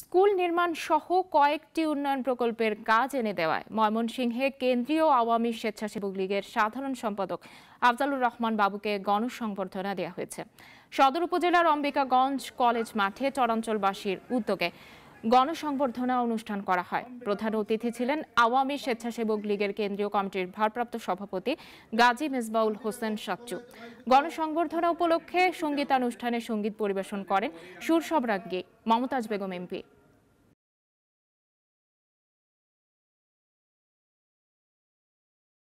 school নির্মাণ সহ কয়েকটি উন্নয়ন প্রকল্পের কাজ এনে দেওয়ায় ময়মনসিংহে কেন্দ্রীয় আওয়ামী স্বেচ্ছাসেবক লীগের সাধারণ সম্পাদক আফজালুর রহমান বাবুকে গণসংবর্ধনা দেওয়া হয়েছে সদর উপজেলার অম্বিকাগঞ্জ কলেজ মাঠে চরাঞ্চলবাসীর উদ্যোগে গণসংবর্ধনা অনুষ্ঠান করা হয় প্রধান অতিথি ছিলেন আওয়ামী স্বেচ্ছাসেবক লীগের কেন্দ্রীয় কমিটির ভারপ্রাপ্ত সভাপতি গাজী মেজবাউল হোসেন সাচ্চু গণসংবর্ধনা উপলক্ষে সঙ্গীতানুষ্ঠানে সঙ্গীত পরিবেশন করেন সুরসবরাজ্ঞী মমতাজ বেগম এমপি